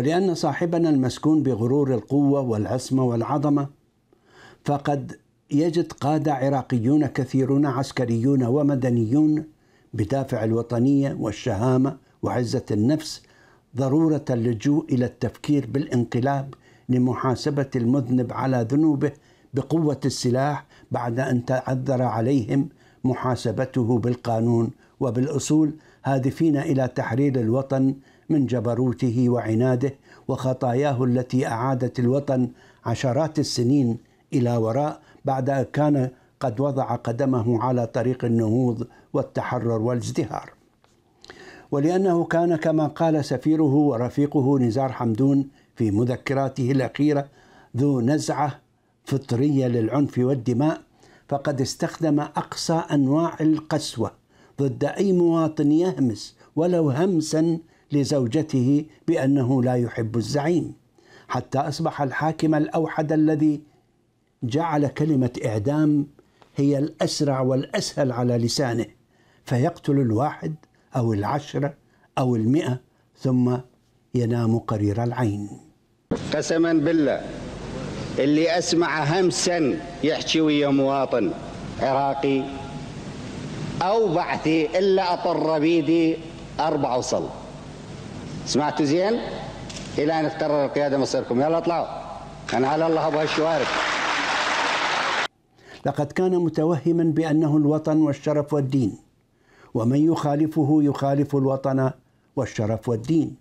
ولأن صاحبنا المسكون بغرور القوة والعصمة والعظمة فقد يجد قادة عراقيون كثيرون عسكريون ومدنيون بدافع الوطنية والشهامة وعزة النفس ضرورة اللجوء إلى التفكير بالانقلاب لمحاسبة المذنب على ذنوبه بقوة السلاح بعد أن تعذر عليهم محاسبته بالقانون وبالأصول هادفين الى تحرير الوطن من جبروته وعناده وخطاياه التي اعادت الوطن عشرات السنين الى وراء بعد ان كان قد وضع قدمه على طريق النهوض والتحرر والازدهار. ولانه كان كما قال سفيره ورفيقه نزار حمدون في مذكراته الاخيره ذو نزعه فطريه للعنف والدماء فقد استخدم اقصى انواع القسوه ضد أي مواطن يهمس ولو همسا لزوجته بأنه لا يحب الزعيم حتى أصبح الحاكم الأوحد الذي جعل كلمة إعدام هي الأسرع والأسهل على لسانه فيقتل الواحد أو العشرة أو المئة ثم ينام قرير العين قسما بالله اللي أسمع همسا يحكي ويا مواطن عراقي أو بعثي إلا أطر بيدي أربع وصل سمعتوا زين إلى أن اقترر القيادة مصيركم يلا اطلعوا أنا على الله أبو هالشوارب لقد كان متوهما بأنه الوطن والشرف والدين ومن يخالفه يخالف الوطن والشرف والدين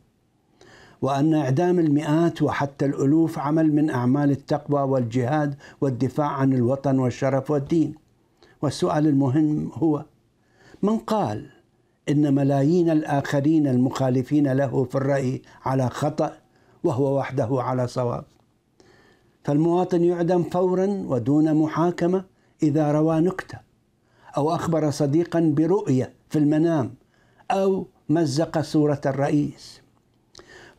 وأن إعدام المئات وحتى الألوف عمل من أعمال التقوى والجهاد والدفاع عن الوطن والشرف والدين والسؤال المهم هو من قال ان ملايين الاخرين المخالفين له في الراي على خطا وهو وحده على صواب فالمواطن يعدم فورا ودون محاكمه اذا روى نكته او اخبر صديقا برؤيه في المنام او مزق صوره الرئيس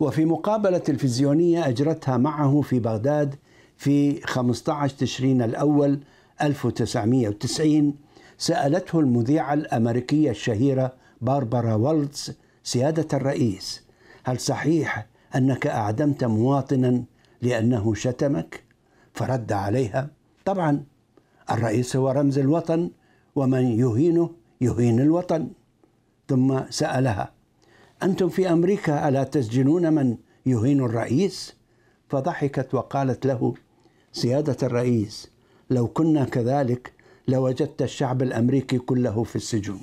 وفي مقابله تلفزيونيه اجرتها معه في بغداد في 15 تشرين الاول 1990 سألته المذيعة الأمريكية الشهيرة باربرا والتز سيادة الرئيس هل صحيح أنك أعدمت مواطنا لأنه شتمك؟ فرد عليها طبعا الرئيس هو رمز الوطن ومن يهينه يهين الوطن ثم سألها أنتم في أمريكا ألا تسجنون من يهين الرئيس؟ فضحكت وقالت له سيادة الرئيس لو كنا كذلك لوجدت الشعب الامريكي كله في السجون